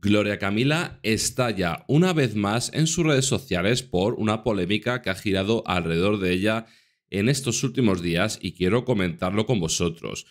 Gloria Camila estalla una vez más en sus redes sociales por una polémica que ha girado alrededor de ella en estos últimos días y quiero comentarlo con vosotros.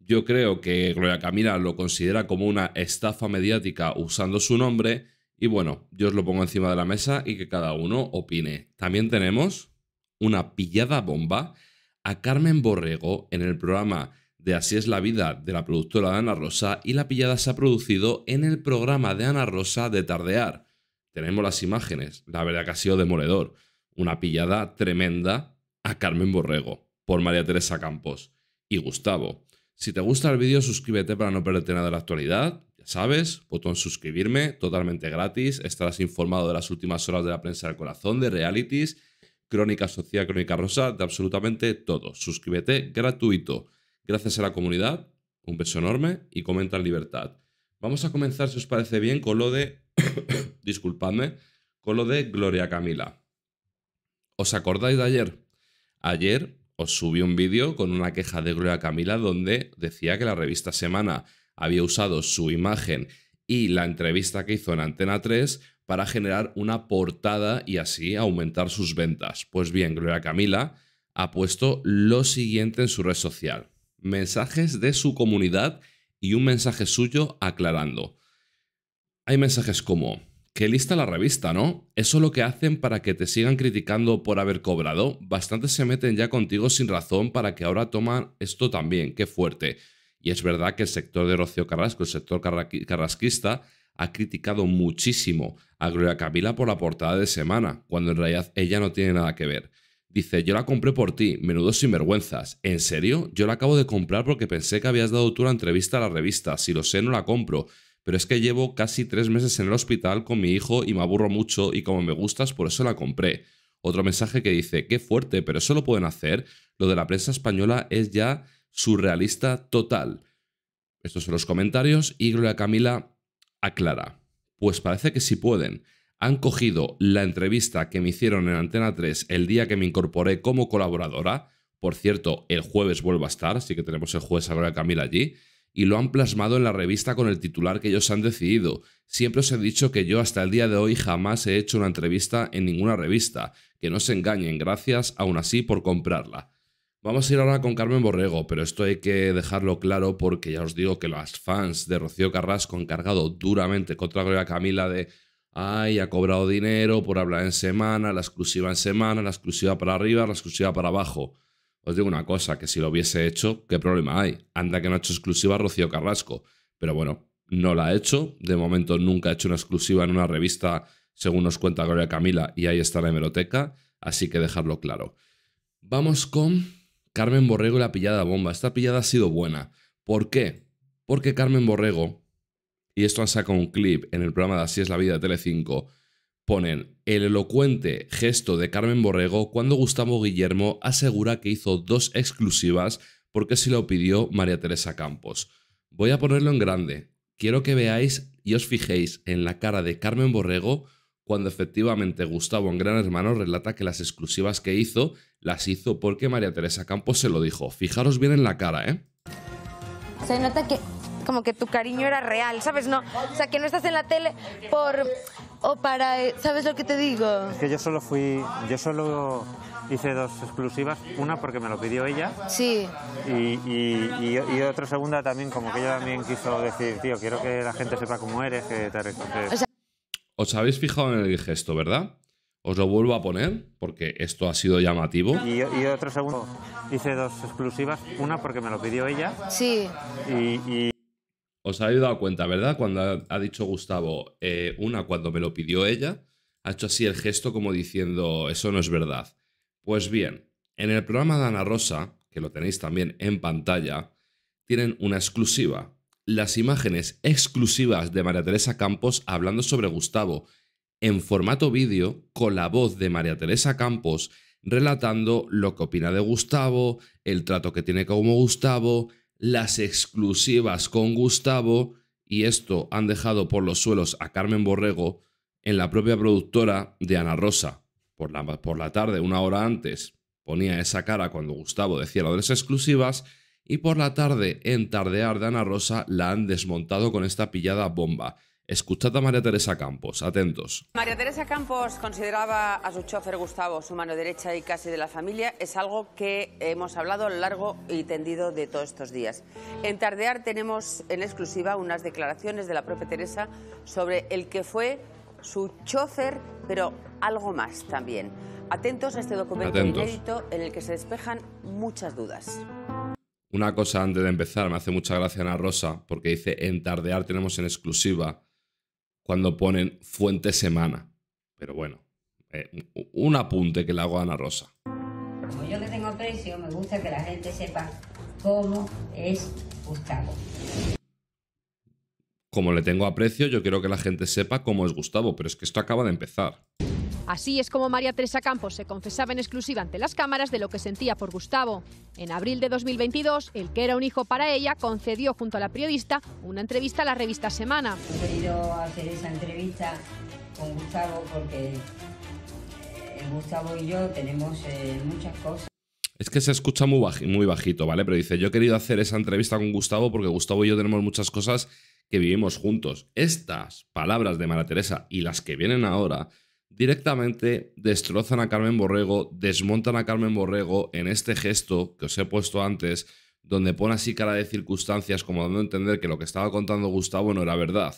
Yo creo que Gloria Camila lo considera como una estafa mediática usando su nombre y bueno, yo os lo pongo encima de la mesa y que cada uno opine. También tenemos una pillada bomba a Carmen Borrego en el programa de Así es la vida de la productora de Ana Rosa y la pillada se ha producido en el programa de Ana Rosa de Tardear. Tenemos las imágenes, la verdad que ha sido demoledor. Una pillada tremenda a Carmen Borrego por María Teresa Campos y Gustavo. Si te gusta el vídeo suscríbete para no perderte nada de la actualidad. Ya sabes, botón suscribirme, totalmente gratis. Estarás informado de las últimas horas de la prensa del corazón, de realities, crónica social, crónica rosa, de absolutamente todo. Suscríbete gratuito. Gracias a la comunidad, un beso enorme y comentar libertad. Vamos a comenzar, si os parece bien, con lo de. disculpadme, con lo de Gloria Camila. ¿Os acordáis de ayer? Ayer os subí un vídeo con una queja de Gloria Camila donde decía que la revista Semana había usado su imagen y la entrevista que hizo en Antena 3 para generar una portada y así aumentar sus ventas. Pues bien, Gloria Camila ha puesto lo siguiente en su red social mensajes de su comunidad y un mensaje suyo aclarando. Hay mensajes como, que lista la revista, ¿no? Eso es lo que hacen para que te sigan criticando por haber cobrado. Bastante se meten ya contigo sin razón para que ahora toman esto también, qué fuerte. Y es verdad que el sector de Rocío Carrasco, el sector carrasquista, ha criticado muchísimo a Gloria Camila por la portada de semana, cuando en realidad ella no tiene nada que ver. Dice, yo la compré por ti, menudo sinvergüenzas. ¿En serio? Yo la acabo de comprar porque pensé que habías dado tú la entrevista a la revista. Si lo sé, no la compro. Pero es que llevo casi tres meses en el hospital con mi hijo y me aburro mucho y como me gustas, por eso la compré. Otro mensaje que dice, qué fuerte, pero eso lo pueden hacer. Lo de la prensa española es ya surrealista total. Estos son los comentarios y Gloria Camila aclara. Pues parece que sí pueden han cogido la entrevista que me hicieron en Antena 3 el día que me incorporé como colaboradora. Por cierto, el jueves vuelvo a estar, así que tenemos el jueves a Gloria Camila allí. Y lo han plasmado en la revista con el titular que ellos han decidido. Siempre os he dicho que yo hasta el día de hoy jamás he hecho una entrevista en ninguna revista. Que no se engañen, gracias aún así por comprarla. Vamos a ir ahora con Carmen Borrego, pero esto hay que dejarlo claro porque ya os digo que las fans de Rocío Carrasco han cargado duramente contra Gloria Camila de ay, ha cobrado dinero por hablar en semana, la exclusiva en semana, la exclusiva para arriba, la exclusiva para abajo. Os digo una cosa, que si lo hubiese hecho, ¿qué problema hay? Anda que no ha hecho exclusiva Rocío Carrasco. Pero bueno, no la ha hecho. De momento nunca ha hecho una exclusiva en una revista, según nos cuenta Gloria Camila, y ahí está la hemeroteca. Así que dejarlo claro. Vamos con Carmen Borrego y la pillada bomba. Esta pillada ha sido buena. ¿Por qué? Porque Carmen Borrego y esto han sacado un clip en el programa de Así es la vida de Telecinco, ponen el elocuente gesto de Carmen Borrego cuando Gustavo Guillermo asegura que hizo dos exclusivas porque se lo pidió María Teresa Campos. Voy a ponerlo en grande. Quiero que veáis y os fijéis en la cara de Carmen Borrego cuando efectivamente Gustavo en Gran Hermano relata que las exclusivas que hizo las hizo porque María Teresa Campos se lo dijo. Fijaros bien en la cara, ¿eh? Se nota que como que tu cariño era real, ¿sabes? No, o sea, que no estás en la tele por o para, eh, ¿sabes lo que te digo? Es que yo solo fui, yo solo hice dos exclusivas, una porque me lo pidió ella. Sí. Y, y, y, otra segunda también, como que ella también quiso decir, tío, quiero que la gente sepa cómo eres, que te Os habéis fijado en el gesto, ¿verdad? Os lo vuelvo a poner porque esto ha sido llamativo. Y, y otro segundo, hice dos exclusivas, una porque me lo pidió ella. Sí. y... Os habéis dado cuenta, ¿verdad? Cuando ha, dicho Gustavo, eh, una cuando me lo pidió ella, ha hecho así el gesto como diciendo, eso no es verdad. Pues bien, en el programa de Ana Rosa, que lo tenéis también en pantalla, tienen una exclusiva. Las imágenes exclusivas de María Teresa Campos hablando sobre Gustavo en formato vídeo con la voz de María Teresa Campos relatando lo que opina de Gustavo, el trato que tiene como Gustavo, las exclusivas con Gustavo y esto han dejado por los suelos a Carmen Borrego en la propia productora de Ana Rosa. Por la, tarde, una hora antes, ponía esa cara cuando Gustavo decía lo de las exclusivas y por la tarde, en Tardear de Ana Rosa, la han desmontado con esta pillada bomba. Escuchad a María Teresa Campos, atentos. María Teresa Campos consideraba a su chofer Gustavo su mano derecha y casi de la familia. Es algo que hemos hablado a lo largo y tendido de todos estos días. En Tardear tenemos en exclusiva unas declaraciones de la propia Teresa sobre el que fue su chofer, pero algo más también. Atentos a este documento inédito en el que se despejan muchas dudas. Una cosa antes de empezar, me hace mucha gracia Ana Rosa, porque dice, en Tardear tenemos en exclusiva cuando ponen fuente semana. Pero bueno, eh, un apunte que le hago a Ana Rosa. Como yo le tengo aprecio, me gusta que la gente sepa cómo es Gustavo. Como le tengo aprecio, yo quiero que la gente sepa cómo es Gustavo, pero es que esto acaba de empezar. Así es como María Teresa Campos se confesaba en exclusiva ante las cámaras de lo que sentía por Gustavo. En abril de 2022, el que era un hijo para ella concedió junto a la periodista una entrevista a la revista Semana. He querido hacer esa entrevista con Gustavo porque eh, Gustavo y yo tenemos eh, muchas cosas. Es que se escucha muy, muy bajito, ¿vale? Pero dice, yo he querido hacer esa entrevista con Gustavo porque Gustavo y yo tenemos muchas cosas que vivimos juntos. Estas palabras de María Teresa y las que vienen ahora directamente destrozan a Carmen Borrego, desmontan a Carmen Borrego en este gesto que os he puesto antes, donde pone así cara de circunstancias como dando a entender que lo que estaba contando Gustavo no era verdad.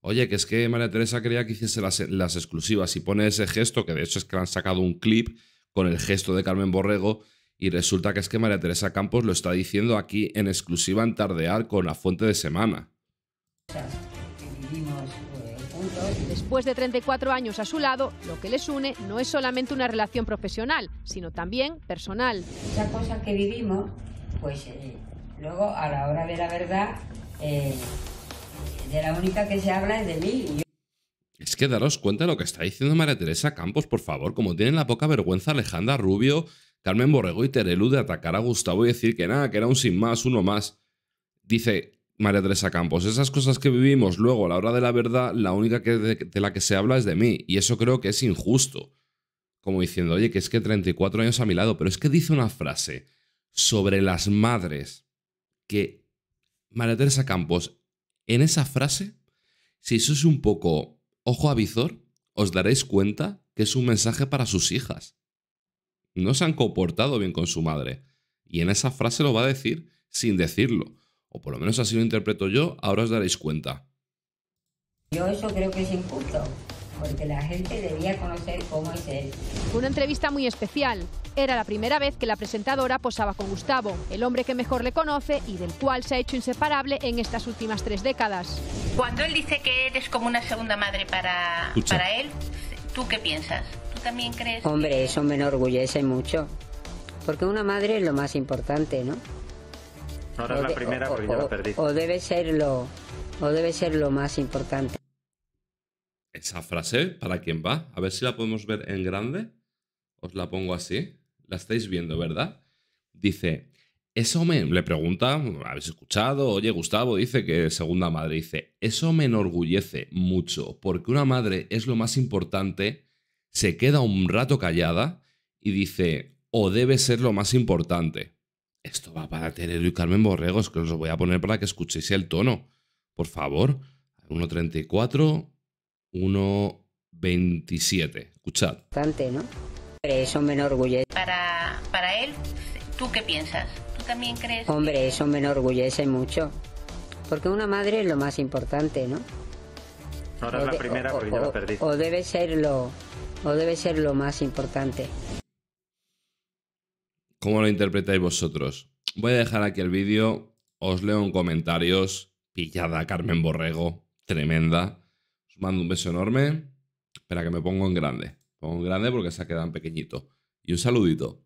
Oye, que es que María Teresa quería que hiciese las, las exclusivas y pone ese gesto, que de hecho es que han sacado un clip con el gesto de Carmen Borrego, y resulta que es que María Teresa Campos lo está diciendo aquí en exclusiva en Tardear con la fuente de semana vivimos eh, juntos. Después de 34 años a su lado, lo que les une no es solamente una relación profesional, sino también personal. Esa cosa que vivimos, pues eh, luego a la hora de la verdad, eh, de la única que se habla es de mí. Es que daros cuenta de lo que está diciendo María Teresa Campos, por favor, como tienen la poca vergüenza Alejandra Rubio, Carmen Borrego y Terelu de atacar a Gustavo y decir que nada, que era un sin más, uno más. Dice, María Teresa Campos. Esas cosas que vivimos luego a la hora de la verdad, la única que de, la que se habla es de mí. Y eso creo que es injusto. Como diciendo, oye, que es que 34 años a mi lado, pero es que dice una frase sobre las madres que María Teresa Campos, en esa frase, si es un poco ojo avizor, os daréis cuenta que es un mensaje para sus hijas. No se han comportado bien con su madre. Y en esa frase lo va a decir sin decirlo o por lo menos así lo interpreto yo, ahora os daréis cuenta. Yo eso creo que es injusto, porque la gente debía conocer cómo es él. una entrevista muy especial. Era la primera vez que la presentadora posaba con Gustavo, el hombre que mejor le conoce y del cual se ha hecho inseparable en estas últimas tres décadas. Cuando él dice que eres como una segunda madre para, para él, ¿tú qué piensas? ¿Tú también crees? Hombre, eso me enorgullece mucho, porque una madre es lo más importante, ¿no? Ahora es la primera porque O debe ser lo, o debe ser lo más importante. Esa frase, ¿para quién va? A ver si la podemos ver en grande. Os la pongo así. La estáis viendo, ¿verdad? Dice, eso me... Le pregunta, ¿habéis escuchado? Oye, Gustavo dice que segunda madre. Dice, eso me enorgullece mucho, porque una madre es lo más importante, se queda un rato callada y dice, o debe ser lo más importante. Esto va para tener y Carmen Borregos, que os voy a poner para que escuchéis el tono. Por favor, 1.34, 1.27. Escuchad. Bastante, ¿no? Eso me enorgullece. Para, para él, ¿tú qué piensas? ¿Tú también crees? Hombre, eso me enorgullece mucho. Porque una madre es lo más importante, ¿no? Ahora es la primera, o, debe ser lo, o debe ser lo más importante. ¿Cómo lo interpretáis vosotros? Voy a dejar aquí el vídeo, os leo en comentarios. Pillada Carmen Borrego, tremenda. Os mando un beso enorme. Espera que me pongo en grande. Pongo en grande porque se ha quedado en pequeñito. Y un saludito.